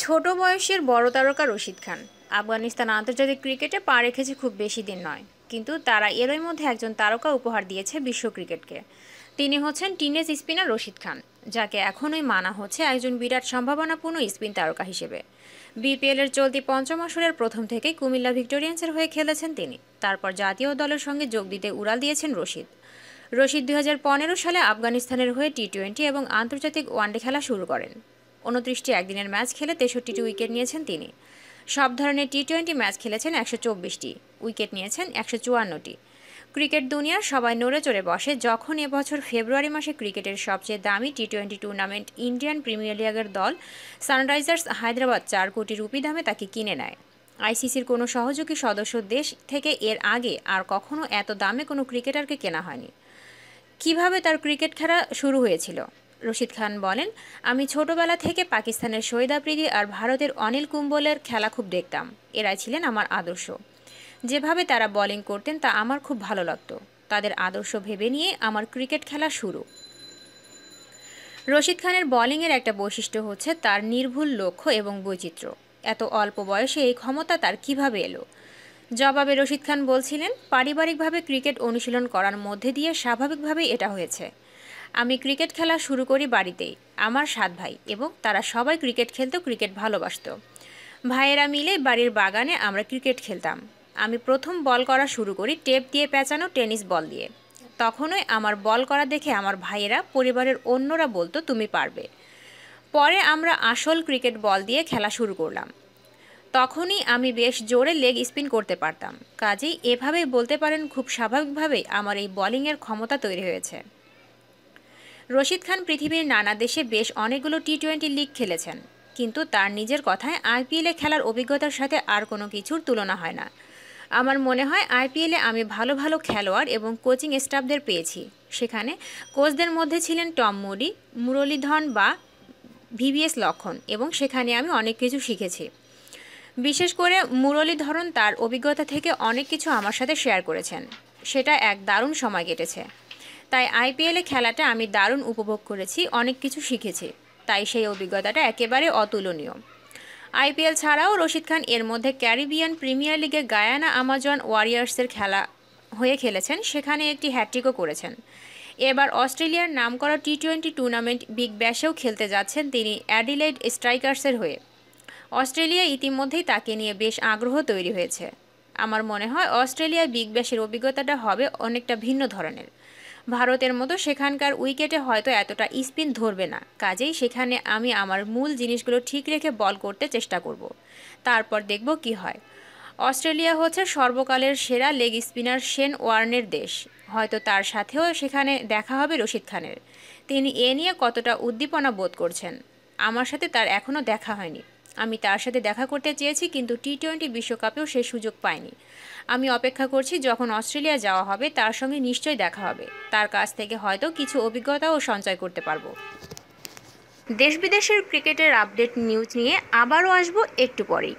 ছোট বয়সের বড় তারকা রশিদ খান আফগানিস্তান আন্তর্জাতিক ক্রিকেটে পা রেখেছে খুব বেশি দিন নয় কিন্তু তারা এরই মধ্যে একজন তারকা উপহার দিয়েছে বিশ্ব ক্রিকেটকে তিনি হচ্ছেন টিনেজ স্পিনার রশিদ খান যাকে এখনই মানা হচ্ছে একজন বিরাট সম্ভাবনাপূর্ণ স্পিন তারকা হিসেবে বিপিএলের চলতি পঞ্চম আসরের প্রথম থেকেই কুমিল্লা ভিক্টোরিয়ান্সের হয়ে খেলেছেন তিনি তারপর জাতীয় দলের সঙ্গে যোগ দিতে উড়াল দিয়েছেন রশিদ রশিদ দু সালে আফগানিস্তানের হয়ে টি টোয়েন্টি এবং আন্তর্জাতিক ওয়ানডে খেলা শুরু করেন উনত্রিশটি একদিনের ম্যাচ খেলে তেষট্টিটি উইকেট নিয়েছেন তিনি সব ধরনের টি টোয়েন্টি ম্যাচ খেলেছেন একশো চব্বিশটি উইকেট নিয়েছেন একশো চুয়ান্নটি ক্রিকেট দুনিয়ার সবাই নড়ে চড়ে বসে যখন এবছর ফেব্রুয়ারি মাসে ক্রিকেটের সবচেয়ে দামি T twenty tournament Indian premier লিগের দল সানরাইজার্স হায়দ্রাবাদ চার কোটি রুপি দামে তাকে কিনে নেয় আইসিসির কোনো সহযোগী সদস্য দেশ থেকে এর আগে আর কখনো এত দামে কোনো ক্রিকেটারকে কেনা হয়নি কিভাবে তার ক্রিকেট খেলা শুরু হয়েছিল রশিদ খান বলেন আমি ছোটবেলা থেকে পাকিস্তানের শহীদাপ্রীতি আর ভারতের অনিল কুম্বলের খেলা খুব দেখতাম এরাই ছিলেন আমার আদর্শ যেভাবে তারা বোলিং করতেন তা আমার খুব ভালো লাগতো তাদের আদর্শ ভেবে নিয়ে আমার ক্রিকেট খেলা শুরু রশিদ খানের বোলিংয়ের একটা বৈশিষ্ট্য হচ্ছে তার নির্ভুল লক্ষ্য এবং বৈচিত্র্য এত অল্প বয়সে এই ক্ষমতা তার কিভাবে এলো জবাবে রশিদ খান বলছিলেন পারিবারিকভাবে ক্রিকেট অনুশীলন করার মধ্যে দিয়ে স্বাভাবিকভাবেই এটা হয়েছে আমি ক্রিকেট খেলা শুরু করি বাড়িতেই আমার সাত ভাই এবং তারা সবাই ক্রিকেট খেলতো ক্রিকেট ভালোবাসত ভাইয়েরা মিলে বাড়ির বাগানে আমরা ক্রিকেট খেলতাম আমি প্রথম বল করা শুরু করি টেপ দিয়ে পেঁচানো টেনিস বল দিয়ে তখনই আমার বল করা দেখে আমার ভাইয়েরা পরিবারের অন্যরা বলতো তুমি পারবে পরে আমরা আসল ক্রিকেট বল দিয়ে খেলা শুরু করলাম তখনই আমি বেশ জোরে লেগ স্পিন করতে পারতাম কাজেই এভাবেই বলতে পারেন খুব স্বাভাবিকভাবেই আমার এই বলিংয়ের ক্ষমতা তৈরি হয়েছে রশিদ খান পৃথিবীর নানা দেশে বেশ অনেকগুলো টি টোয়েন্টি লিগ খেলেছেন কিন্তু তার নিজের কথায় আইপিএলে খেলার অভিজ্ঞতার সাথে আর কোনো কিছুর তুলনা হয় না আমার মনে হয় আইপিএলে আমি ভালো ভালো খেলোয়াড় এবং কোচিং স্টাফদের পেয়েছি সেখানে কোচদের মধ্যে ছিলেন টম মুরি মুরলীধন বা ভিভিএস লক্ষণ এবং সেখানে আমি অনেক কিছু শিখেছি বিশেষ করে মুরলীধরন তার অভিজ্ঞতা থেকে অনেক কিছু আমার সাথে শেয়ার করেছেন সেটা এক দারুণ সময় কেটেছে তাই আইপিএলে খেলাটা আমি দারুণ উপভোগ করেছি অনেক কিছু শিখেছি তাই সেই অভিজ্ঞতাটা একেবারে অতুলনীয় আইপিএল ছাড়াও রশিদ খান এর মধ্যে ক্যারিবিয়ান প্রিমিয়ার লিগে গায়ানা আমাজন ওয়ারিয়ার্সের খেলা হয়ে খেলেছেন সেখানে একটি হ্যাট্রিকও করেছেন এবার অস্ট্রেলিয়ার নামকরা টি টোয়েন্টি টুর্নামেন্ট বিগ ব্যাশেও খেলতে যাচ্ছেন তিনি অ্যাডিলেড স্ট্রাইকার্সের হয়ে অস্ট্রেলিয়া ইতিমধ্যেই তাকে নিয়ে বেশ আগ্রহ তৈরি হয়েছে আমার মনে হয় অস্ট্রেলিয়া বিগ ব্যাশের অভিজ্ঞতাটা হবে অনেকটা ভিন্ন ধরনের ভারতের মতো সেখানকার উইকেটে হয়তো এতটা স্পিন ধরবে না কাজেই সেখানে আমি আমার মূল জিনিসগুলো ঠিক রেখে বল করতে চেষ্টা করব। তারপর দেখব কি হয় অস্ট্রেলিয়া হচ্ছে সর্বকালের সেরা লেগ স্পিনার শেন ওয়ার্নের দেশ হয়তো তার সাথেও সেখানে দেখা হবে রশিদ খানের তিনি এ নিয়ে কতটা উদ্দীপনা বোধ করছেন আমার সাথে তার এখনও দেখা হয়নি আমি তার সাথে দেখা করতে চেয়েছি কিন্তু টি টোয়েন্টি বিশ্বকাপেও সে সুযোগ পায়নি আমি অপেক্ষা করছি যখন অস্ট্রেলিয়া যাওয়া হবে তার সঙ্গে নিশ্চয়ই দেখা হবে তার কাছ থেকে হয়তো কিছু অভিজ্ঞতাও সঞ্চয় করতে পারবো দেশ বিদেশের ক্রিকেটের আপডেট নিউজ নিয়ে আবারও আসবো একটু পরেই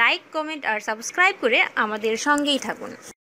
লাইক কমেন্ট আর সাবস্ক্রাইব করে আমাদের সঙ্গেই থাকুন